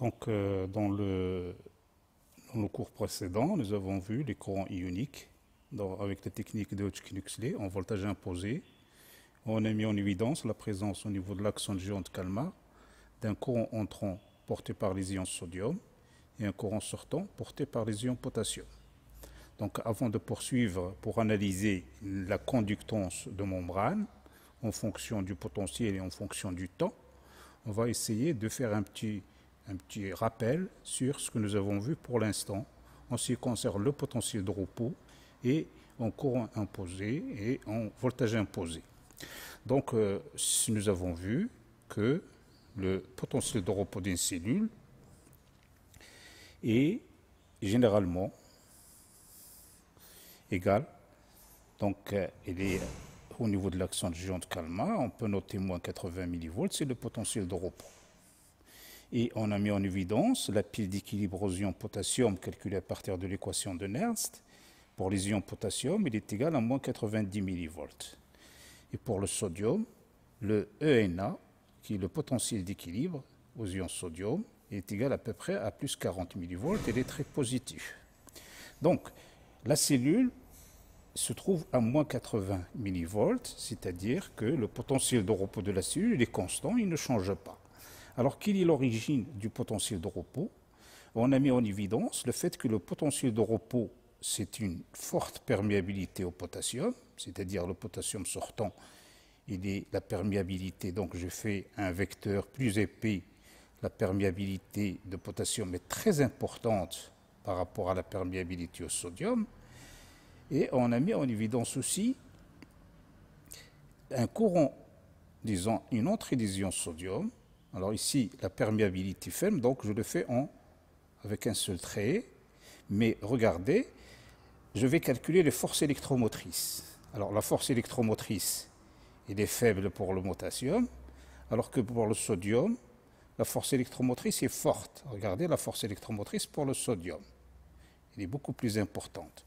Donc, euh, dans, le, cours précédent, nous avons vu les courants ioniques avec la technique de Hodgkin-Huxley en voltage imposé. On a mis en évidence la présence au niveau de l'axon géant de Kalmar d'un courant entrant porté par les ions sodium et un courant sortant porté par les ions potassium. Donc avant de poursuivre pour analyser la conductance de membrane en fonction du potentiel et en fonction du temps, on va essayer de faire un petit un petit rappel sur ce que nous avons vu pour l'instant en ce qui concerne le potentiel de repos et en courant imposé et en voltage imposé. Donc, euh, nous avons vu que le potentiel de repos d'une cellule est généralement égal. Donc, euh, il est au niveau de l'accent de géante Calma, on peut noter moins 80 millivolts, c'est le potentiel de repos. Et on a mis en évidence la pile d'équilibre aux ions potassium calculée à partir de l'équation de Nernst. Pour les ions potassium, il est égal à moins 90 millivolts. Et pour le sodium, le ENA, qui est le potentiel d'équilibre aux ions sodium, est égal à peu près à plus 40 millivolts et est très positif. Donc, la cellule se trouve à moins 80 millivolts, c'est-à-dire que le potentiel de repos de la cellule est constant, il ne change pas. Alors, quelle est l'origine du potentiel de repos On a mis en évidence le fait que le potentiel de repos, c'est une forte perméabilité au potassium, c'est-à-dire le potassium sortant, il est la perméabilité. Donc, je fais un vecteur plus épais. La perméabilité de potassium est très importante par rapport à la perméabilité au sodium. Et on a mis en évidence aussi un courant, disons, une entrée édition sodium alors ici, la perméabilité ferme, donc je le fais en, avec un seul trait. Mais regardez, je vais calculer les forces électromotrices. Alors la force électromotrice, elle est faible pour le potassium, alors que pour le sodium, la force électromotrice est forte. Regardez la force électromotrice pour le sodium. Elle est beaucoup plus importante.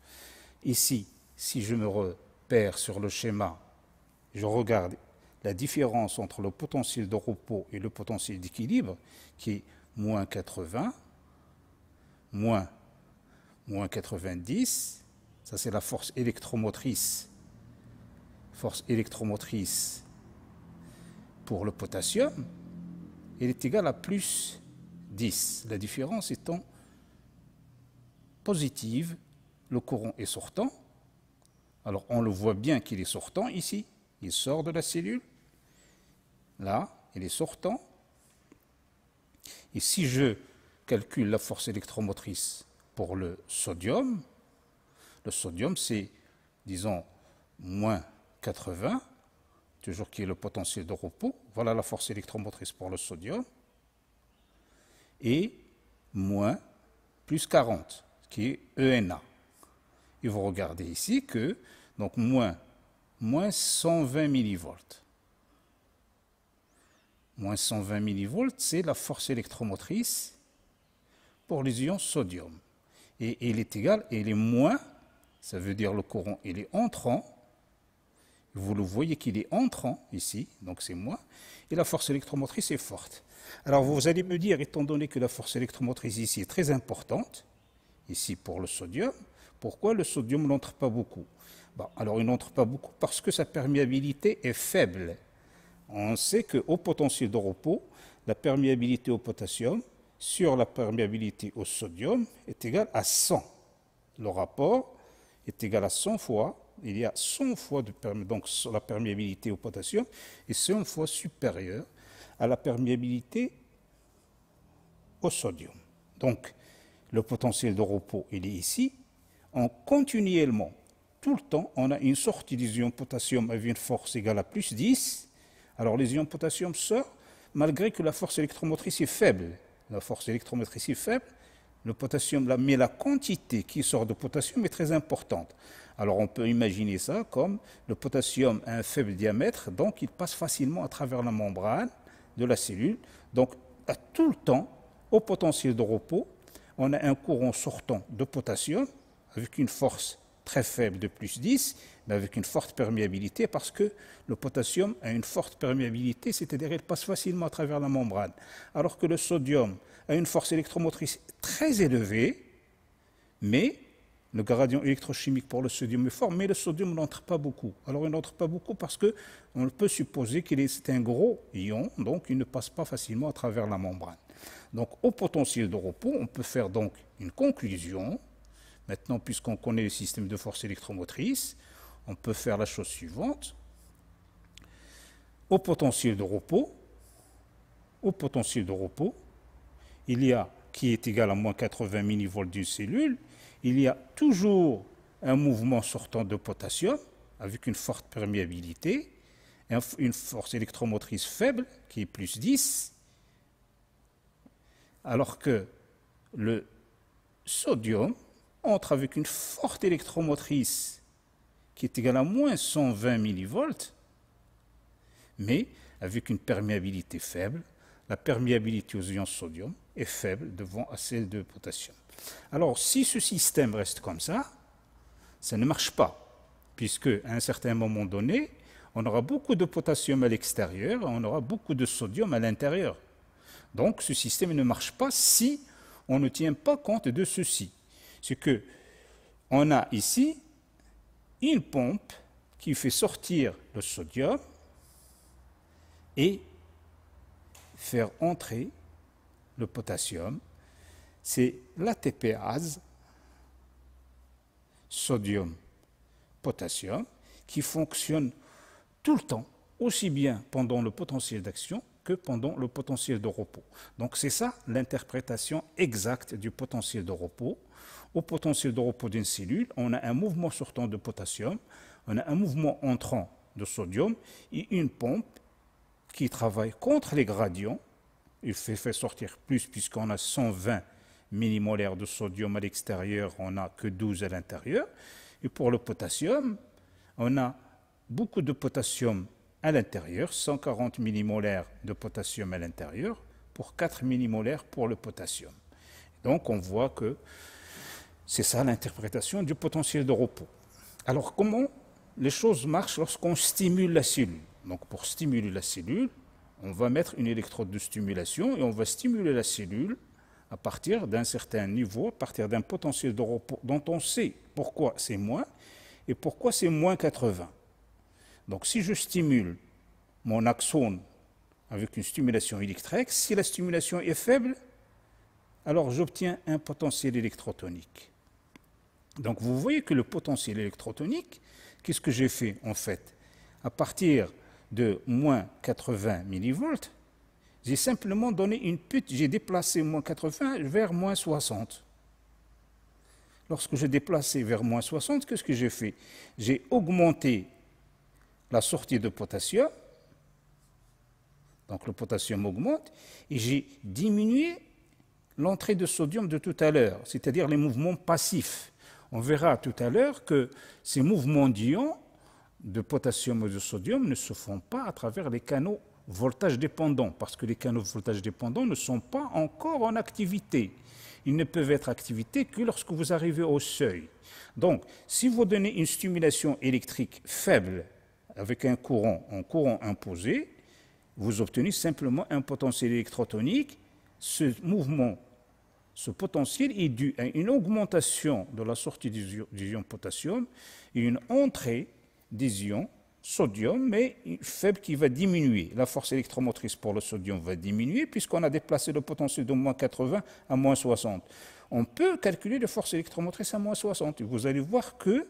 Ici, si je me repère sur le schéma, je regarde la différence entre le potentiel de repos et le potentiel d'équilibre, qui est moins 80, moins, 90, ça c'est la force électromotrice, force électromotrice pour le potassium, elle est égale à plus 10. La différence étant positive, le courant est sortant. Alors on le voit bien qu'il est sortant ici, il sort de la cellule, là, il est sortant. Et si je calcule la force électromotrice pour le sodium, le sodium c'est, disons, moins 80, toujours qui est le potentiel de repos. Voilà la force électromotrice pour le sodium. Et moins plus 40, qui est ENA. Et vous regardez ici que, donc moins, moins 120 millivolts. Moins 120 millivolts, c'est la force électromotrice pour les ions sodium. Et il est égal, il est moins, ça veut dire le courant, il est entrant. Vous le voyez qu'il est entrant ici, donc c'est moins. Et la force électromotrice est forte. Alors vous allez me dire, étant donné que la force électromotrice ici est très importante, ici pour le sodium, pourquoi le sodium n'entre pas beaucoup bah, Alors il n'entre pas beaucoup parce que sa perméabilité est faible. On sait qu'au potentiel de repos, la perméabilité au potassium sur la perméabilité au sodium est égale à 100. Le rapport est égal à 100 fois. Il y a 100 fois de donc la perméabilité au potassium est 100 fois supérieure à la perméabilité au sodium. Donc, le potentiel de repos, il est ici. En continuellement, tout le temps, on a une sortie d'ions potassium avec une force égale à plus 10 alors les ions potassium sortent, malgré que la force électromotrice est faible. La force électromotrice est faible, le potassium là, mais la quantité qui sort de potassium est très importante. Alors on peut imaginer ça comme le potassium a un faible diamètre, donc il passe facilement à travers la membrane de la cellule. Donc à tout le temps, au potentiel de repos, on a un courant sortant de potassium avec une force très faible de plus 10, mais avec une forte perméabilité parce que le potassium a une forte perméabilité, c'est-à-dire qu'il passe facilement à travers la membrane, alors que le sodium a une force électromotrice très élevée, mais le gradient électrochimique pour le sodium est fort, mais le sodium n'entre pas beaucoup. Alors il n'entre pas beaucoup parce qu'on on peut supposer qu'il est un gros ion, donc il ne passe pas facilement à travers la membrane. Donc au potentiel de repos, on peut faire donc une conclusion Maintenant, puisqu'on connaît le système de force électromotrice, on peut faire la chose suivante. Au potentiel de repos, au potentiel de repos, il y a qui est égal à moins 80 mV d'une cellule, il y a toujours un mouvement sortant de potassium avec une forte perméabilité, une force électromotrice faible qui est plus 10, alors que le sodium entre avec une forte électromotrice qui est égale à moins 120 millivolts, mais avec une perméabilité faible. La perméabilité aux ions sodium est faible devant à celle de potassium. Alors, si ce système reste comme ça, ça ne marche pas, puisque à un certain moment donné, on aura beaucoup de potassium à l'extérieur et on aura beaucoup de sodium à l'intérieur. Donc, ce système ne marche pas si on ne tient pas compte de ceci c'est que on a ici une pompe qui fait sortir le sodium et faire entrer le potassium. C'est l'ATPase, sodium, potassium, qui fonctionne tout le temps, aussi bien pendant le potentiel d'action que pendant le potentiel de repos. Donc c'est ça l'interprétation exacte du potentiel de repos au potentiel de repos d'une cellule, on a un mouvement sortant de potassium, on a un mouvement entrant de sodium et une pompe qui travaille contre les gradients. Il fait, fait sortir plus puisqu'on a 120 millimolaires de sodium à l'extérieur, on n'a que 12 à l'intérieur. Et pour le potassium, on a beaucoup de potassium à l'intérieur, 140 millimolaires de potassium à l'intérieur, pour 4 millimolaires pour le potassium. Donc on voit que c'est ça l'interprétation du potentiel de repos. Alors comment les choses marchent lorsqu'on stimule la cellule Donc pour stimuler la cellule, on va mettre une électrode de stimulation et on va stimuler la cellule à partir d'un certain niveau, à partir d'un potentiel de repos dont on sait pourquoi c'est moins et pourquoi c'est moins 80. Donc si je stimule mon axone avec une stimulation électrique, si la stimulation est faible, alors j'obtiens un potentiel électrotonique. Donc vous voyez que le potentiel électrotonique, qu'est-ce que j'ai fait en fait À partir de moins 80 millivolts, j'ai simplement donné une pute, j'ai déplacé moins 80 vers moins 60. Lorsque j'ai déplacé vers moins 60, qu'est-ce que j'ai fait J'ai augmenté la sortie de potassium, donc le potassium augmente, et j'ai diminué l'entrée de sodium de tout à l'heure, c'est-à-dire les mouvements passifs. On verra tout à l'heure que ces mouvements d'ions de potassium et de sodium ne se font pas à travers les canaux voltage dépendants, parce que les canaux voltage dépendants ne sont pas encore en activité. Ils ne peuvent être activités que lorsque vous arrivez au seuil. Donc, si vous donnez une stimulation électrique faible avec un courant, en courant imposé, vous obtenez simplement un potentiel électrotonique. Ce mouvement ce potentiel est dû à une augmentation de la sortie des ions, potassium et une entrée des ions sodium, mais faible qui va diminuer. La force électromotrice pour le sodium va diminuer puisqu'on a déplacé le potentiel de moins 80 à moins 60. On peut calculer la force électromotrice à moins 60. vous allez voir que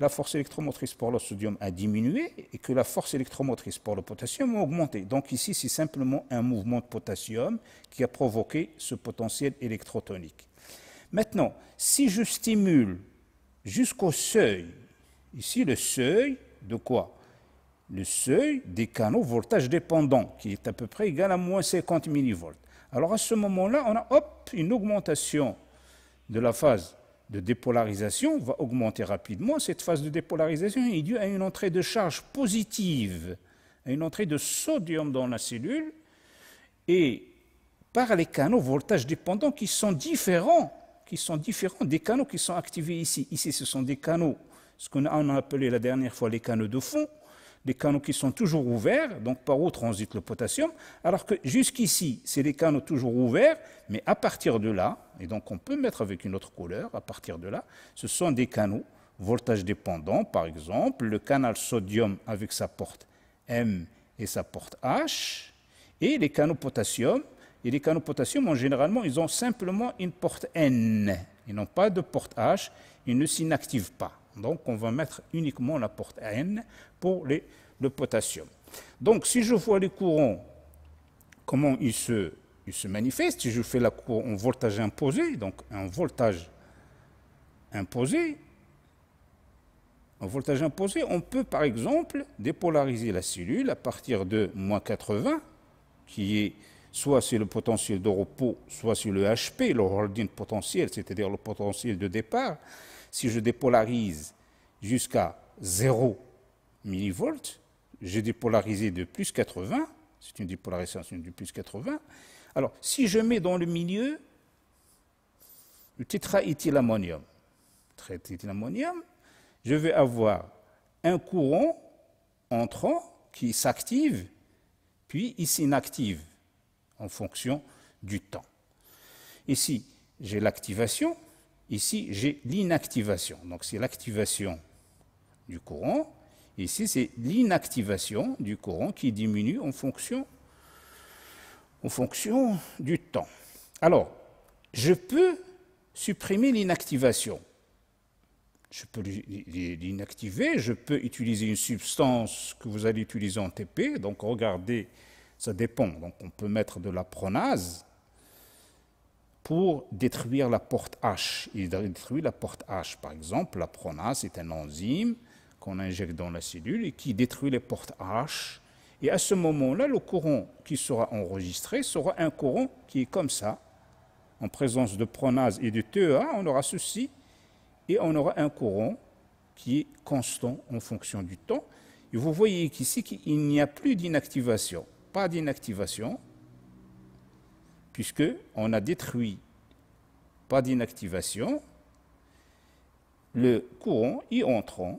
la force électromotrice pour le sodium a diminué et que la force électromotrice pour le potassium a augmenté. Donc ici, c'est simplement un mouvement de potassium qui a provoqué ce potentiel électrotonique. Maintenant, si je stimule jusqu'au seuil, ici le seuil de quoi Le seuil des canaux voltage dépendants, qui est à peu près égal à moins 50 millivolts. Alors à ce moment-là, on a hop, une augmentation de la phase de dépolarisation va augmenter rapidement. Cette phase de dépolarisation est due à une entrée de charge positive, à une entrée de sodium dans la cellule et par les canaux voltage dépendants qui sont différents, qui sont différents des canaux qui sont activés ici. Ici, ce sont des canaux, ce qu'on a appelé la dernière fois les canaux de fond, des canaux qui sont toujours ouverts, donc par où transite le potassium, alors que jusqu'ici, c'est des canaux toujours ouverts, mais à partir de là, et donc on peut mettre avec une autre couleur, à partir de là, ce sont des canaux voltage dépendants, par exemple, le canal sodium avec sa porte M et sa porte H, et les canaux potassium, et les canaux potassium, en généralement, ils ont simplement une porte N. Ils n'ont pas de porte H, ils ne s'inactivent pas. Donc on va mettre uniquement la porte N pour le potassium. Donc si je vois les courants, comment ils se, manifestent, si je fais la courbe en voltage imposé, donc un voltage imposé, en voltage imposé, on peut par exemple dépolariser la cellule à partir de moins 80, qui est soit sur le potentiel de repos, soit sur le HP, le holding potentiel, c'est-à-dire le potentiel de départ. Si je dépolarise jusqu'à 0 millivolts, j'ai dépolarisé de plus 80, c'est une dépolarisation de plus 80. Alors, si je mets dans le milieu le tétraéthylammonium, tétraéthylammonium, je vais avoir un courant entrant qui s'active, puis il s'inactive en fonction du temps. Ici, j'ai l'activation, Ici, j'ai l'inactivation. Donc c'est l'activation du courant. Ici, c'est l'inactivation du courant qui diminue en fonction, en fonction du temps. Alors, je peux supprimer l'inactivation. Je peux l'inactiver, je peux utiliser une substance que vous allez utiliser en TP. Donc regardez, ça dépend. Donc on peut mettre de la pronase pour détruire la porte H. Il détruit la porte H. Par exemple, la pronase est un enzyme qu'on injecte dans la cellule et qui détruit les portes H. Et à ce moment-là, le courant qui sera enregistré sera un courant qui est comme ça. En présence de pronase et de TEA, on aura ceci et on aura un courant qui est constant en fonction du temps. Et vous voyez qu'ici, il n'y a plus d'inactivation. Pas d'inactivation, on a détruit pas d'inactivation, le courant y entrant,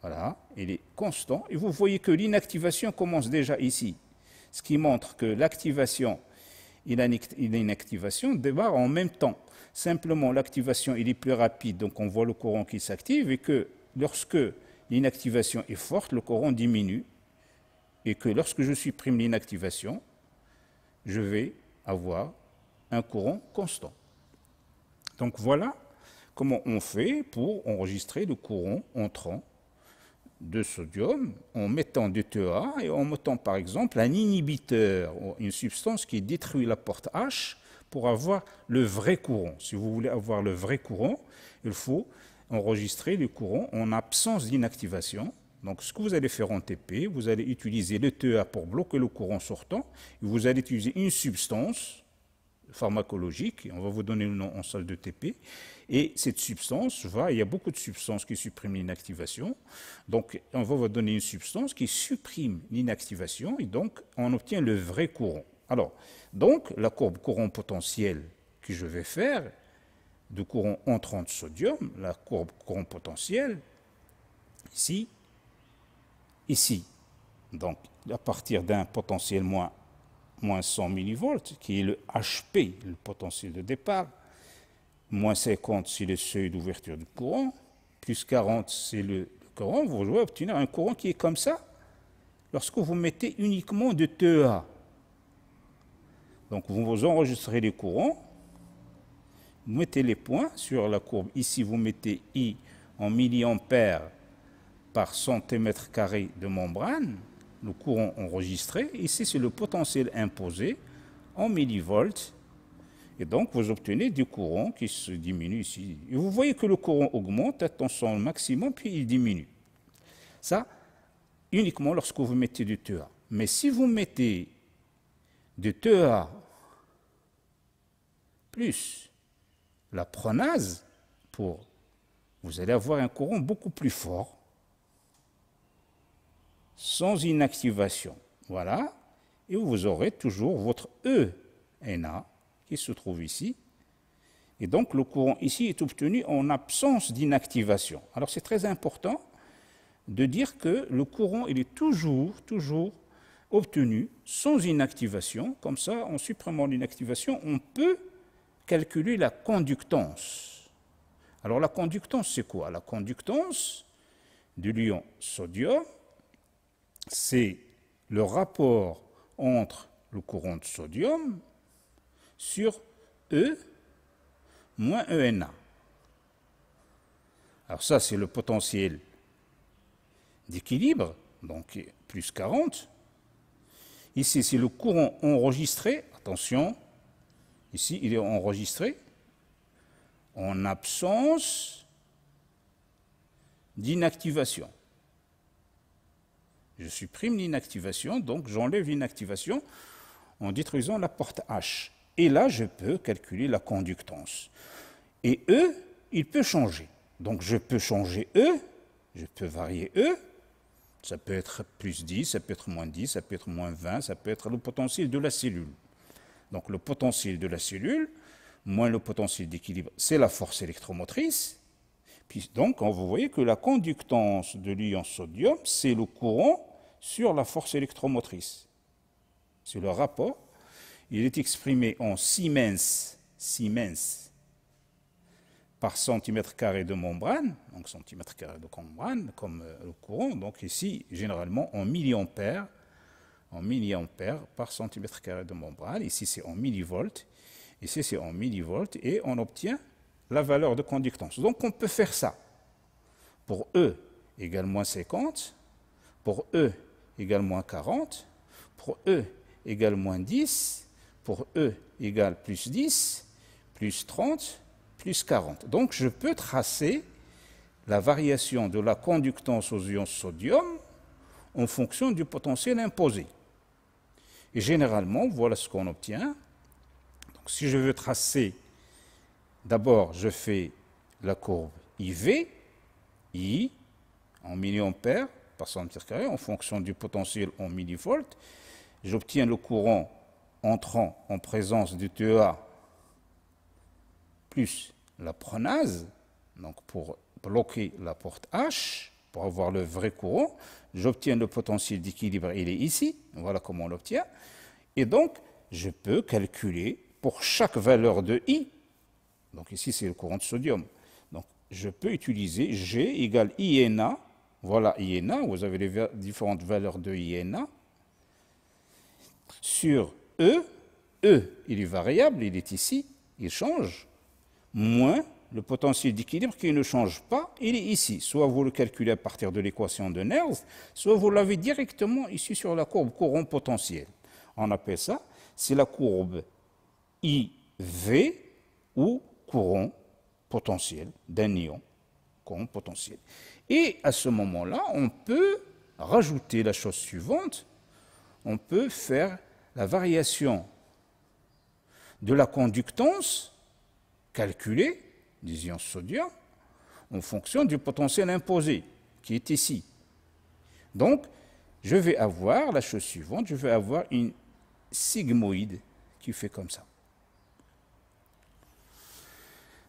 voilà, il est constant, et vous voyez que l'inactivation commence déjà ici, ce qui montre que l'activation et l'inactivation démarrent en même temps. Simplement, l'activation est plus rapide, donc on voit le courant qui s'active, et que lorsque l'inactivation est forte, le courant diminue, et que lorsque je supprime l'inactivation, je vais avoir un courant constant. Donc voilà comment on fait pour enregistrer le courant entrant de sodium en mettant du TEA et en mettant par exemple un inhibiteur, une substance qui détruit la porte H pour avoir le vrai courant. Si vous voulez avoir le vrai courant, il faut enregistrer le courant en absence d'inactivation donc ce que vous allez faire en TP, vous allez utiliser le TEA pour bloquer le courant sortant, vous allez utiliser une substance pharmacologique, on va vous donner le nom en salle de TP, et cette substance va, il y a beaucoup de substances qui suppriment l'inactivation, donc on va vous donner une substance qui supprime l'inactivation, et donc on obtient le vrai courant. Alors, donc la courbe courant potentiel que je vais faire, de courant entrant de sodium, la courbe courant potentiel, ici, ici, donc à partir d'un potentiel moins, 100 millivolts, qui est le HP, le potentiel de départ, moins 50 c'est le seuil d'ouverture du courant, plus 40 c'est le courant, vous allez obtenir un courant qui est comme ça lorsque vous mettez uniquement de TEA. Donc vous enregistrez les courants, vous mettez les points sur la courbe. Ici vous mettez I en milliampères par centimètre carré de membrane, le courant enregistré. Ici, c'est le potentiel imposé en millivolts. Et donc, vous obtenez du courant qui se diminue ici. Et vous voyez que le courant augmente, à son maximum, puis il diminue. Ça, uniquement lorsque vous mettez du TEA. Mais si vous mettez du TEA plus la pronase, pour, vous allez avoir un courant beaucoup plus fort sans inactivation. Voilà. Et vous aurez toujours votre E, qui se trouve ici. Et donc le courant ici est obtenu en absence d'inactivation. Alors c'est très important de dire que le courant, il est toujours, toujours obtenu sans inactivation. Comme ça, en supprimant l'inactivation, on peut calculer la conductance. Alors la conductance, c'est quoi La conductance du lion sodium c'est le rapport entre le courant de sodium sur E moins ENA. Alors ça, c'est le potentiel d'équilibre, donc plus 40. Ici, c'est le courant enregistré, attention, ici, il est enregistré en absence d'inactivation. Je supprime l'inactivation, donc j'enlève l'inactivation en détruisant la porte H. Et là, je peux calculer la conductance. Et E, il peut changer. Donc je peux changer E, je peux varier E. Ça peut être plus 10, ça peut être moins 10, ça peut être moins 20, ça peut être le potentiel de la cellule. Donc le potentiel de la cellule, moins le potentiel d'équilibre, c'est la force électromotrice. Puis donc, vous voyez que la conductance de l'ion sodium, c'est le courant sur la force électromotrice. sur le rapport. Il est exprimé en Siemens, Siemens par centimètre carré de membrane, donc centimètre carré de membrane, comme euh, le courant, donc ici, généralement en milliampères, en milliampères par centimètre carré de membrane, ici c'est en millivolts, ici c'est en millivolts, et on obtient la valeur de conductance. Donc on peut faire ça. Pour E égale moins 50, pour E égale moins 40, pour E égale moins 10, pour E égale plus 10, plus 30, plus 40. Donc je peux tracer la variation de la conductance aux ions sodium en fonction du potentiel imposé. Et généralement, voilà ce qu'on obtient. Donc, si je veux tracer, d'abord, je fais la courbe IV, I, en milliampères, en fonction du potentiel en millivolts. J'obtiens le courant entrant en présence du TEA plus la pronase, donc pour bloquer la porte H, pour avoir le vrai courant, j'obtiens le potentiel d'équilibre, il est ici, voilà comment on l'obtient. Et donc, je peux calculer pour chaque valeur de I, donc ici c'est le courant de sodium, donc je peux utiliser G égale INA voilà INA, vous avez les différentes valeurs de INA. Sur E, E, il est variable, il est ici, il change, moins le potentiel d'équilibre qui ne change pas, il est ici. Soit vous le calculez à partir de l'équation de Nernst, soit vous l'avez directement ici sur la courbe courant potentiel. On appelle ça, c'est la courbe IV ou courant potentiel d'un ion, courant potentiel. Et à ce moment-là, on peut rajouter la chose suivante, on peut faire la variation de la conductance calculée des sodium en fonction du potentiel imposé qui est ici. Donc, je vais avoir la chose suivante, je vais avoir une sigmoïde qui fait comme ça.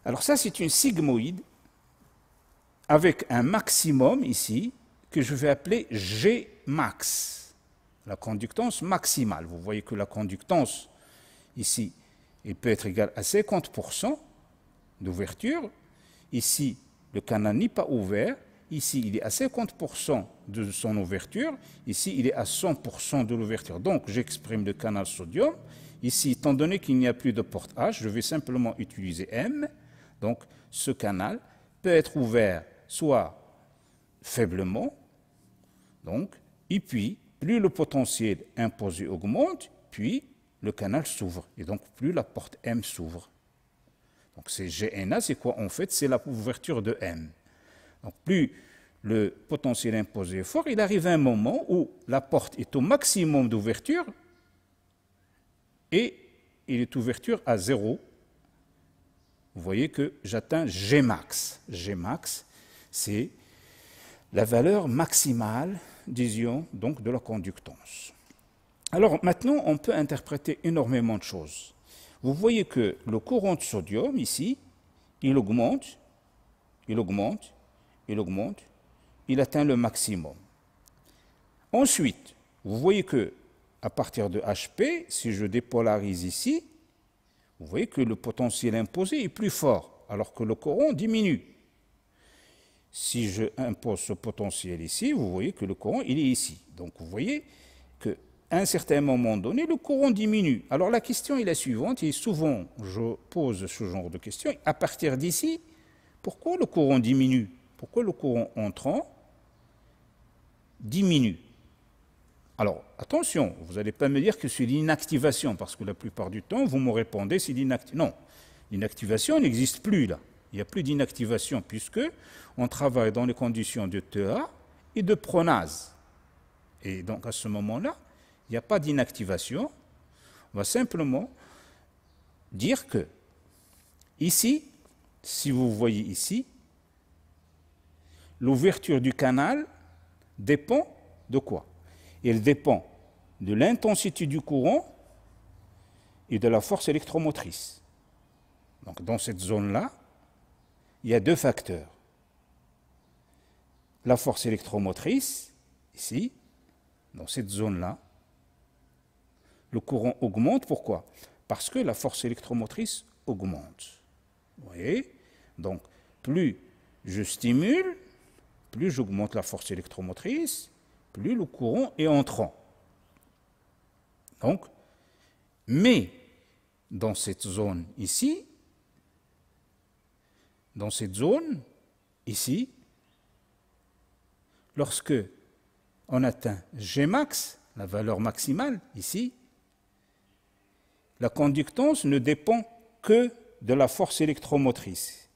Alors ça, c'est une sigmoïde avec un maximum ici que je vais appeler Gmax, la conductance maximale. Vous voyez que la conductance ici, elle peut être égale à 50% d'ouverture. Ici, le canal n'est pas ouvert. Ici, il est à 50% de son ouverture. Ici, il est à 100% de l'ouverture. Donc, j'exprime le canal sodium. Ici, étant donné qu'il n'y a plus de porte H, je vais simplement utiliser M. Donc, ce canal peut être ouvert soit faiblement, donc, et puis plus le potentiel imposé augmente, puis le canal s'ouvre, et donc plus la porte M s'ouvre. Donc c'est GNA, c'est quoi en fait C'est la de M. Donc plus le potentiel imposé est fort, il arrive un moment où la porte est au maximum d'ouverture et il est ouverture à zéro. Vous voyez que j'atteins Gmax. Gmax, c'est la valeur maximale des donc de la conductance. Alors maintenant, on peut interpréter énormément de choses. Vous voyez que le courant de sodium, ici, il augmente, il augmente, il augmente, il atteint le maximum. Ensuite, vous voyez que à partir de HP, si je dépolarise ici, vous voyez que le potentiel imposé est plus fort, alors que le courant diminue si je impose ce potentiel ici, vous voyez que le courant, il est ici. Donc vous voyez qu'à un certain moment donné, le courant diminue. Alors la question est la suivante, et souvent je pose ce genre de question, à partir d'ici, pourquoi le courant diminue Pourquoi le courant entrant diminue alors, attention, vous n'allez pas me dire que c'est l'inactivation, parce que la plupart du temps, vous me répondez, c'est l'inactivation. Non, l'inactivation n'existe plus là. Il n'y a plus d'inactivation puisque on travaille dans les conditions de TEA et de pronase. Et donc à ce moment-là, il n'y a pas d'inactivation. On va simplement dire que ici, si vous voyez ici, l'ouverture du canal dépend de quoi Elle dépend de l'intensité du courant et de la force électromotrice. Donc dans cette zone-là, il y a deux facteurs. La force électromotrice, ici, dans cette zone-là, le courant augmente. Pourquoi Parce que la force électromotrice augmente. Vous voyez Donc, plus je stimule, plus j'augmente la force électromotrice, plus le courant est entrant. Donc, mais dans cette zone ici, dans cette zone, ici, lorsque on atteint Gmax, la valeur maximale, ici, la conductance ne dépend que de la force électromotrice.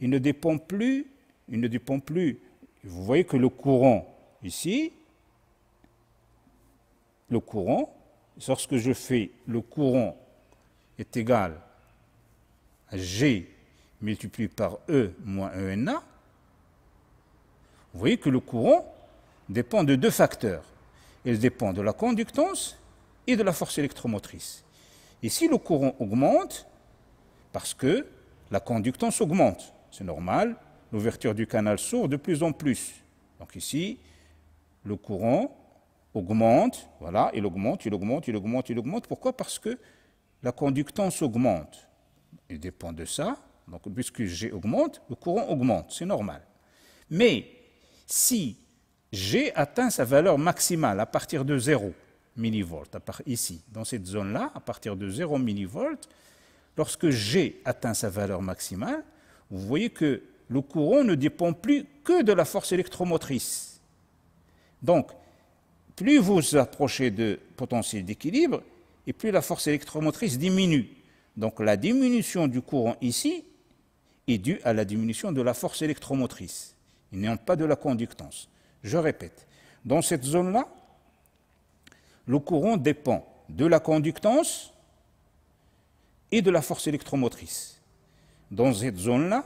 Il ne dépend plus, il ne dépend plus. Vous voyez que le courant ici, le courant, lorsque je fais le courant est égal à G multiplié par E moins ENA, vous voyez que le courant dépend de deux facteurs. Il dépend de la conductance et de la force électromotrice. Et si le courant augmente, parce que la conductance augmente, c'est normal, l'ouverture du canal s'ouvre de plus en plus. Donc ici, le courant augmente, voilà, il augmente, il augmente, il augmente, il augmente. Pourquoi Parce que la conductance augmente. Il dépend de ça, donc puisque G augmente, le courant augmente, c'est normal. Mais si G atteint sa valeur maximale à partir de 0 mV, ici, dans cette zone-là, à partir de 0 mV, lorsque G atteint sa valeur maximale, vous voyez que le courant ne dépend plus que de la force électromotrice. Donc, plus vous approchez de potentiel d'équilibre, et plus la force électromotrice diminue. Donc la diminution du courant ici est due à la diminution de la force électromotrice. n'y a pas de la conductance. Je répète, dans cette zone-là, le courant dépend de la conductance et de la force électromotrice. Dans cette zone-là,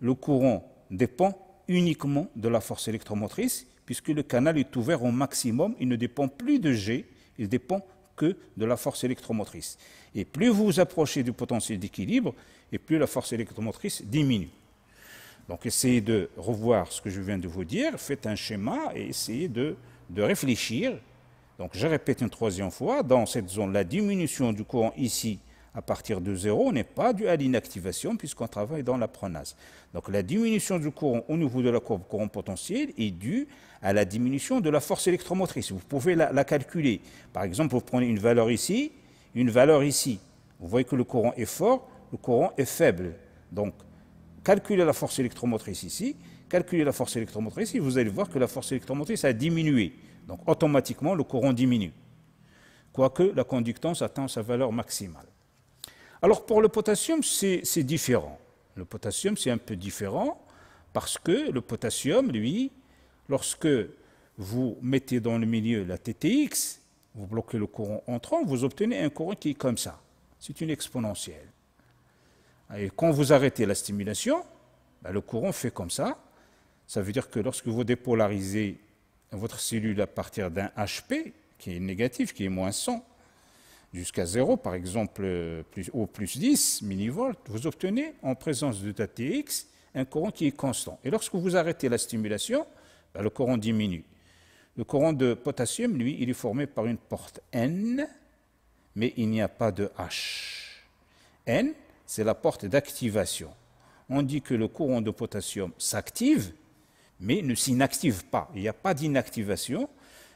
le courant dépend uniquement de la force électromotrice, puisque le canal est ouvert au maximum, il ne dépend plus de G, il dépend que de la force électromotrice. Et plus vous vous approchez du potentiel d'équilibre, et plus la force électromotrice diminue. Donc essayez de revoir ce que je viens de vous dire, faites un schéma et essayez de, de réfléchir. Donc je répète une troisième fois, dans cette zone, la diminution du courant ici à partir de zéro n'est pas due à l'inactivation puisqu'on travaille dans la pronase. Donc la diminution du courant au niveau de la courbe courant potentiel est due à la diminution de la force électromotrice. Vous pouvez la, la calculer. Par exemple, vous prenez une valeur ici, une valeur ici. Vous voyez que le courant est fort, le courant est faible. Donc, calculez la force électromotrice ici, calculez la force électromotrice ici, vous allez voir que la force électromotrice a diminué. Donc, automatiquement, le courant diminue, quoique la conductance atteint sa valeur maximale. Alors, pour le potassium, c'est différent. Le potassium, c'est un peu différent parce que le potassium, lui, lorsque vous mettez dans le milieu la TTX, vous bloquez le courant entrant, vous obtenez un courant qui est comme ça. C'est une exponentielle. Et quand vous arrêtez la stimulation, bah, le courant fait comme ça. Ça veut dire que lorsque vous dépolarisez votre cellule à partir d'un HP, qui est négatif, qui est moins 100, jusqu'à 0, par exemple, plus, au plus 10 millivolts, vous obtenez, en présence de TTX, un courant qui est constant. Et lorsque vous arrêtez la stimulation, bah, le courant diminue. Le courant de potassium, lui, il est formé par une porte N, mais il n'y a pas de H. N, c'est la porte d'activation. On dit que le courant de potassium s'active, mais ne s'inactive pas. Il n'y a pas d'inactivation.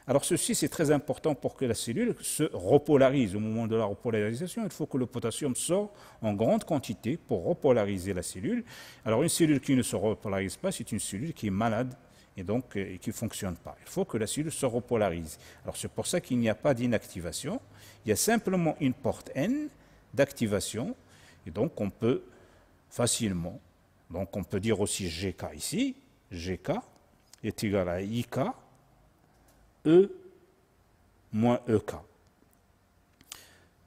Alors ceci, c'est très important pour que la cellule se repolarise. Au moment de la repolarisation, il faut que le potassium sorte en grande quantité pour repolariser la cellule. Alors une cellule qui ne se repolarise pas, c'est une cellule qui est malade et donc euh, qui ne fonctionne pas. Il faut que la cellule se repolarise. Alors c'est pour ça qu'il n'y a pas d'inactivation. Il y a simplement une porte N d'activation et donc on peut facilement, donc on peut dire aussi GK ici, GK est égal à IK, E moins EK.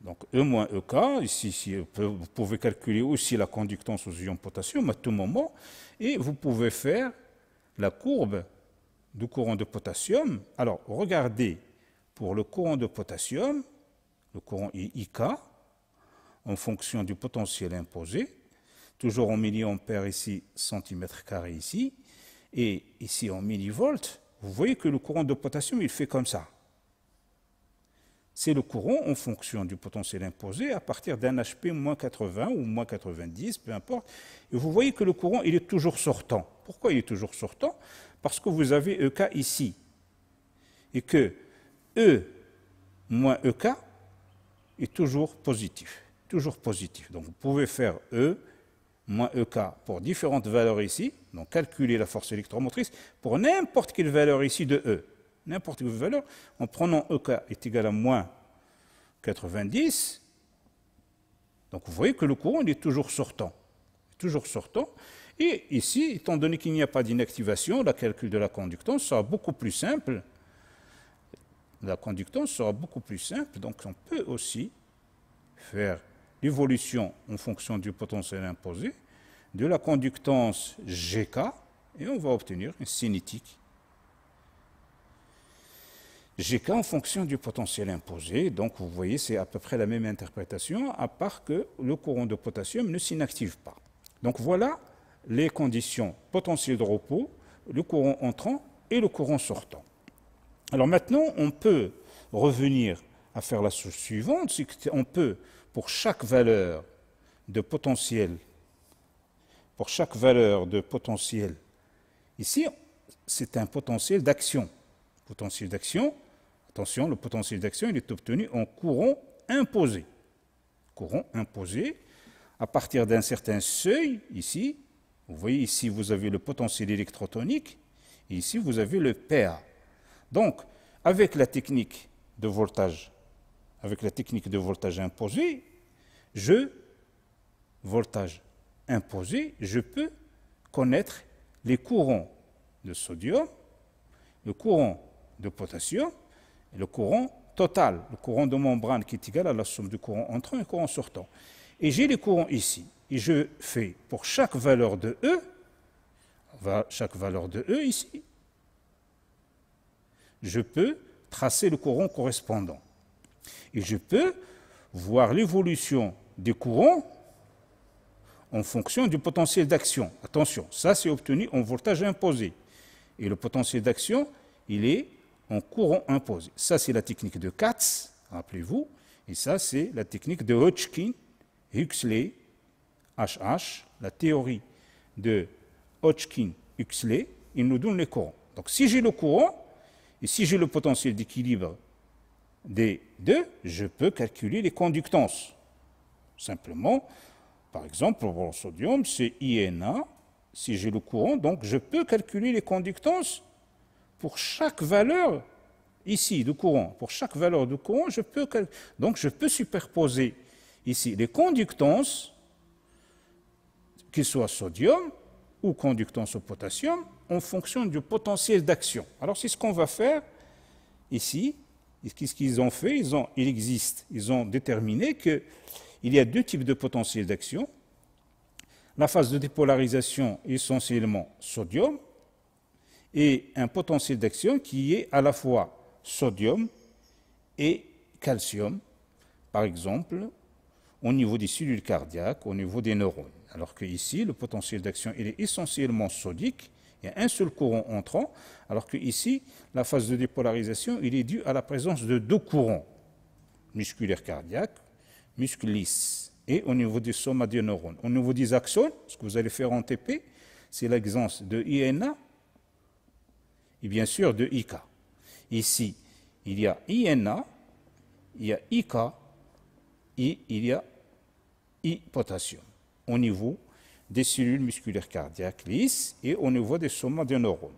Donc E moins EK, ici, vous pouvez calculer aussi la conductance aux ions potassium à tout moment, et vous pouvez faire la courbe du courant de potassium. Alors regardez, pour le courant de potassium, le courant IK, en fonction du potentiel imposé, toujours en milliampères ici, centimètres carrés ici, et ici en millivolts, vous voyez que le courant de potassium, il fait comme ça. C'est le courant en fonction du potentiel imposé à partir d'un HP moins 80 ou moins 90, peu importe. Et vous voyez que le courant, il est toujours sortant. Pourquoi il est toujours sortant Parce que vous avez EK ici. Et que E moins EK est toujours positif toujours positif. Donc vous pouvez faire E moins EK pour différentes valeurs ici, donc calculer la force électromotrice pour n'importe quelle valeur ici de E. N'importe quelle valeur, en prenant EK est égal à moins 90, donc vous voyez que le courant est toujours sortant. Toujours sortant. Et ici, étant donné qu'il n'y a pas d'inactivation, la calcul de la conductance sera beaucoup plus simple. La conductance sera beaucoup plus simple, donc on peut aussi faire évolution en fonction du potentiel imposé, de la conductance GK, et on va obtenir une cinétique. GK en fonction du potentiel imposé, donc vous voyez, c'est à peu près la même interprétation, à part que le courant de potassium ne s'inactive pas. Donc voilà les conditions potentiel de repos, le courant entrant et le courant sortant. Alors maintenant, on peut revenir à faire la chose suivante, c'est qu'on peut pour chaque valeur de potentiel, pour chaque valeur de potentiel, ici, c'est un potentiel d'action. Potentiel d'action, attention, le potentiel d'action, il est obtenu en courant imposé. Courant imposé, à partir d'un certain seuil, ici, vous voyez ici, vous avez le potentiel électrotonique, et ici, vous avez le PA. Donc, avec la technique de voltage avec la technique de voltage imposé, je, voltage imposé, je peux connaître les courants de sodium, le courant de potassium et le courant total, le courant de membrane qui est égal à la somme du courant entrant et courant sortant. Et j'ai les courants ici. Et je fais pour chaque valeur de E, chaque valeur de E ici, je peux tracer le courant correspondant. Et je peux voir l'évolution des courants en fonction du potentiel d'action. Attention, ça c'est obtenu en voltage imposé. Et le potentiel d'action, il est en courant imposé. Ça c'est la technique de Katz, rappelez-vous, et ça c'est la technique de Hodgkin, Huxley, HH, la théorie de Hodgkin, Huxley, il nous donne les courants. Donc si j'ai le courant, et si j'ai le potentiel d'équilibre des deux, je peux calculer les conductances. Simplement, par exemple, pour le sodium, c'est INA, si j'ai le courant, donc je peux calculer les conductances pour chaque valeur ici de courant. Pour chaque valeur du courant, je peux, donc je peux superposer ici les conductances, qu'il soient sodium ou conductance au potassium, en fonction du potentiel d'action. Alors c'est ce qu'on va faire ici Qu'est-ce qu'ils ont fait ils, ont, existent. Ils ont déterminé qu'il y a deux types de potentiels d'action. La phase de dépolarisation est essentiellement sodium et un potentiel d'action qui est à la fois sodium et calcium, par exemple, au niveau des cellules cardiaques, au niveau des neurones. Alors qu'ici, le potentiel d'action est essentiellement sodique il y a un seul courant entrant, alors que ici, la phase de dépolarisation, il est dû à la présence de deux courants musculaires cardiaque, musculis lisse et au niveau du soma des neurones. Au niveau des axones, ce que vous allez faire en TP, c'est l'exence de INA et bien sûr de IK. Ici, il y a INA, il y a IK et il y a I potassium au niveau des cellules musculaires cardiaques lisses et au niveau des sommets des neurones.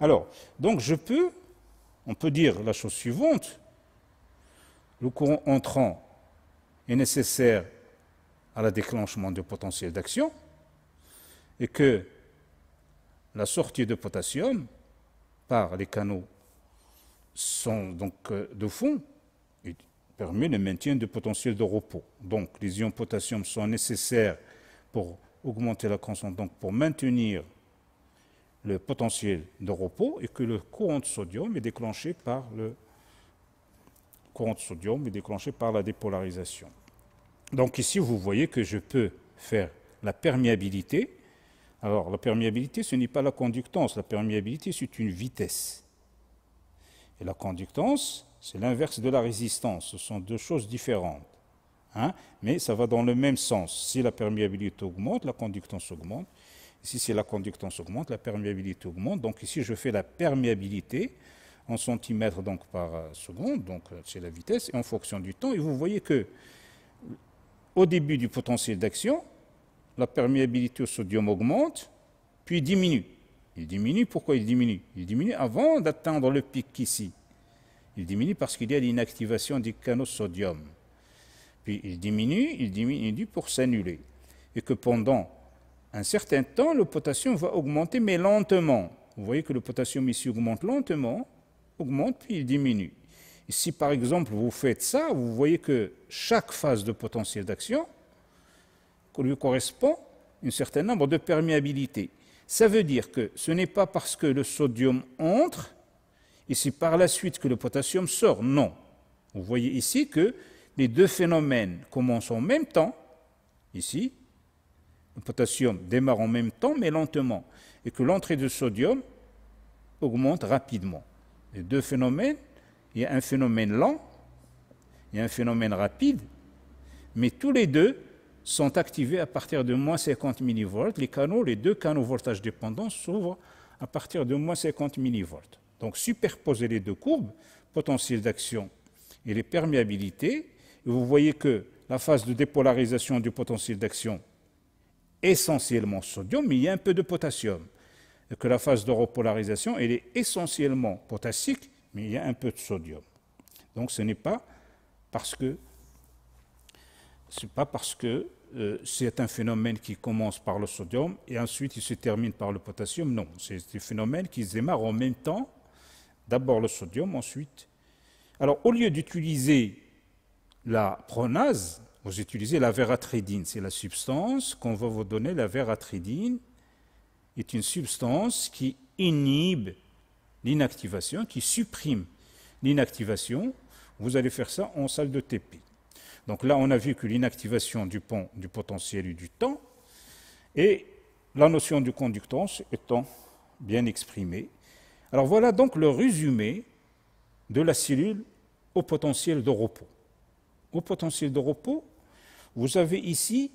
Alors, donc je peux, on peut dire la chose suivante, le courant entrant est nécessaire à la déclenchement du potentiel d'action et que la sortie de potassium par les canaux sont donc euh, de fond et permet le maintien du potentiel de repos. Donc les ions potassium sont nécessaires pour augmenter la consommation, donc pour maintenir le potentiel de repos et que le courant de sodium est déclenché par le courant de sodium est déclenché par la dépolarisation. Donc ici, vous voyez que je peux faire la perméabilité. Alors, la perméabilité, ce n'est pas la conductance. La perméabilité, c'est une vitesse. Et la conductance, c'est l'inverse de la résistance. Ce sont deux choses différentes. Hein, mais ça va dans le même sens. Si la perméabilité augmente, la conductance augmente. Ici, si la conductance augmente, la perméabilité augmente. Donc ici, je fais la perméabilité en centimètres donc, par euh, seconde, donc euh, c'est la vitesse, et en fonction du temps. Et vous voyez que au début du potentiel d'action, la perméabilité au sodium augmente, puis diminue. Il diminue, pourquoi il diminue Il diminue avant d'atteindre le pic ici. Il diminue parce qu'il y a l'inactivation du canaux sodium. Puis il diminue, il diminue pour s'annuler. Et que pendant un certain temps, le potassium va augmenter, mais lentement. Vous voyez que le potassium ici augmente lentement, augmente, puis il diminue. Et si par exemple vous faites ça, vous voyez que chaque phase de potentiel d'action lui correspond un certain nombre de perméabilités. Ça veut dire que ce n'est pas parce que le sodium entre et c'est par la suite que le potassium sort. Non. Vous voyez ici que les deux phénomènes commencent en même temps, ici, le potassium démarre en même temps mais lentement, et que l'entrée de sodium augmente rapidement. Les deux phénomènes, il y a un phénomène lent, il y a un phénomène rapide, mais tous les deux sont activés à partir de moins 50 millivolts, Les canaux, les deux canaux voltage dépendants s'ouvrent à partir de moins 50 millivolts. Donc superposer les deux courbes, potentiel d'action et les perméabilités, vous voyez que la phase de dépolarisation du potentiel d'action, essentiellement sodium, mais il y a un peu de potassium. Et que la phase de repolarisation, elle est essentiellement potassique, mais il y a un peu de sodium. Donc ce n'est pas parce que c'est pas parce que euh, c'est un phénomène qui commence par le sodium et ensuite il se termine par le potassium. Non, c'est des phénomènes qui démarrent en même temps. D'abord le sodium, ensuite. Alors au lieu d'utiliser la pronase, vous utilisez la veratridine. c'est la substance qu'on va vous donner. La veratridine est une substance qui inhibe l'inactivation, qui supprime l'inactivation. Vous allez faire ça en salle de TP. Donc là, on a vu que l'inactivation du pont, du potentiel et du temps, et la notion de conductance étant bien exprimée. Alors voilà donc le résumé de la cellule au potentiel de repos au potentiel de repos, vous avez ici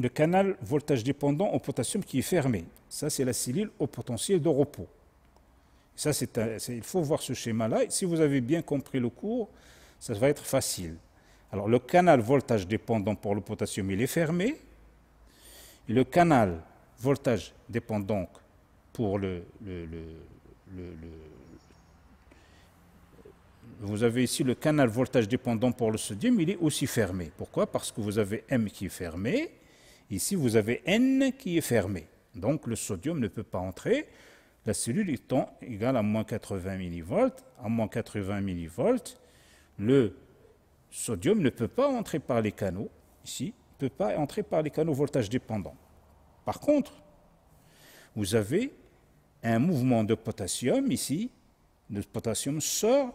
le canal voltage dépendant au potassium qui est fermé. Ça, c'est la cellule au potentiel de repos. Ça, il faut voir ce schéma-là. Si vous avez bien compris le cours, ça va être facile. Alors, le canal voltage dépendant pour le potassium, il est fermé. le canal voltage dépendant pour le, le, le vous avez ici le canal voltage dépendant pour le sodium, il est aussi fermé. Pourquoi Parce que vous avez M qui est fermé, ici vous avez N qui est fermé. Donc le sodium ne peut pas entrer. La cellule étant égale à moins 80 millivolts, à moins 80 millivolts, le sodium ne peut pas entrer par les canaux, ici, ne peut pas entrer par les canaux voltage dépendants. Par contre, vous avez un mouvement de potassium ici, le potassium sort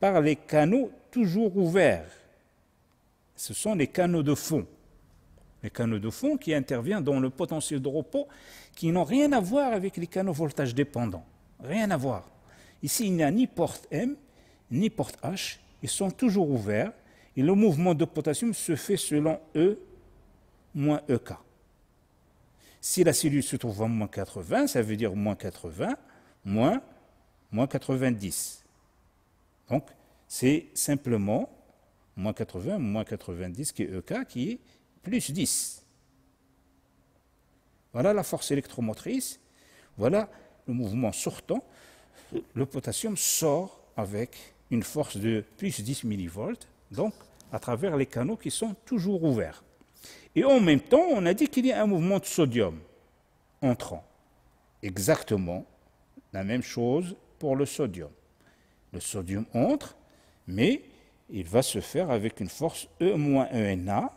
par les canaux toujours ouverts. Ce sont les canaux de fond. Les canaux de fond qui interviennent dans le potentiel de repos qui n'ont rien à voir avec les canaux voltage dépendants. Rien à voir. Ici, il n'y a ni porte M, ni porte H. Ils sont toujours ouverts et le mouvement de potassium se fait selon E moins EK. Si la cellule se trouve à moins 80, ça veut dire moins 80, moins, moins 90. Donc, c'est simplement moins 80, moins 90 qui est EK, qui est plus 10. Voilà la force électromotrice, voilà le mouvement sortant. Le potassium sort avec une force de plus 10 millivolts, donc à travers les canaux qui sont toujours ouverts. Et en même temps, on a dit qu'il y a un mouvement de sodium entrant. Exactement la même chose pour le sodium. Le sodium entre, mais il va se faire avec une force E-ENA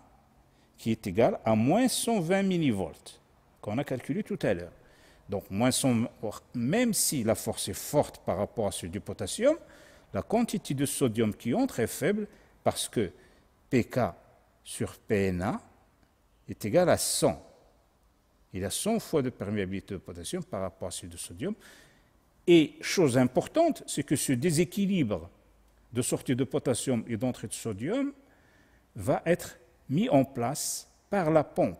qui est égale à moins 120 millivolts, qu'on a calculé tout à l'heure. Donc, moins même si la force est forte par rapport à celle du potassium, la quantité de sodium qui entre est faible parce que pK sur PNA est égal à 100. Il a 100 fois de perméabilité de potassium par rapport à celle de sodium. Et chose importante, c'est que ce déséquilibre de sortie de potassium et d'entrée de sodium va être mis en place par la pompe.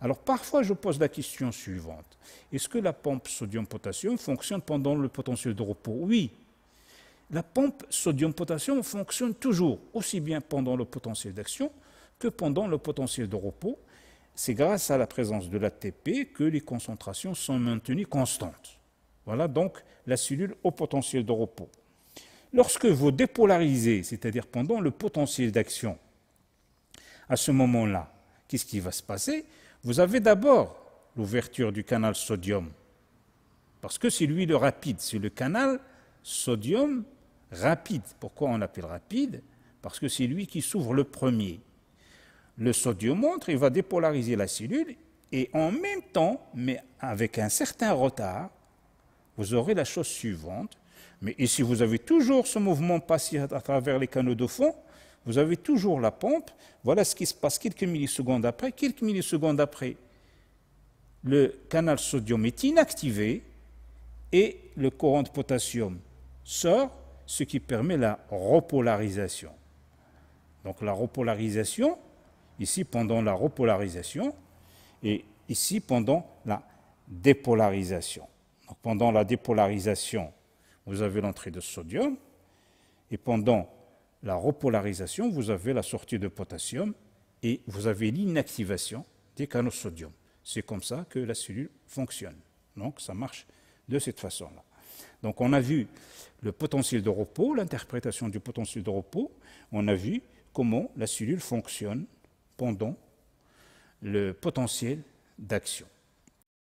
Alors parfois je pose la question suivante. Est-ce que la pompe sodium-potassium fonctionne pendant le potentiel de repos Oui. La pompe sodium-potassium fonctionne toujours, aussi bien pendant le potentiel d'action que pendant le potentiel de repos. C'est grâce à la présence de l'ATP que les concentrations sont maintenues constantes. Voilà donc la cellule au potentiel de repos. Lorsque vous dépolarisez, c'est-à-dire pendant le potentiel d'action, à ce moment-là, qu'est-ce qui va se passer Vous avez d'abord l'ouverture du canal sodium, parce que c'est lui le rapide, c'est le canal sodium rapide. Pourquoi on l'appelle rapide Parce que c'est lui qui s'ouvre le premier. Le sodium montre il va dépolariser la cellule, et en même temps, mais avec un certain retard, vous aurez la chose suivante. Mais ici, vous avez toujours ce mouvement passé à travers les canaux de fond, vous avez toujours la pompe, voilà ce qui se passe quelques millisecondes après. Quelques millisecondes après, le canal sodium est inactivé et le courant de potassium sort, ce qui permet la repolarisation. Donc la repolarisation, ici pendant la repolarisation, et ici pendant la dépolarisation pendant la dépolarisation, vous avez l'entrée de sodium, et pendant la repolarisation, vous avez la sortie de potassium, et vous avez l'inactivation des canaux sodium. C'est comme ça que la cellule fonctionne. Donc ça marche de cette façon-là. Donc on a vu le potentiel de repos, l'interprétation du potentiel de repos, on a vu comment la cellule fonctionne pendant le potentiel d'action.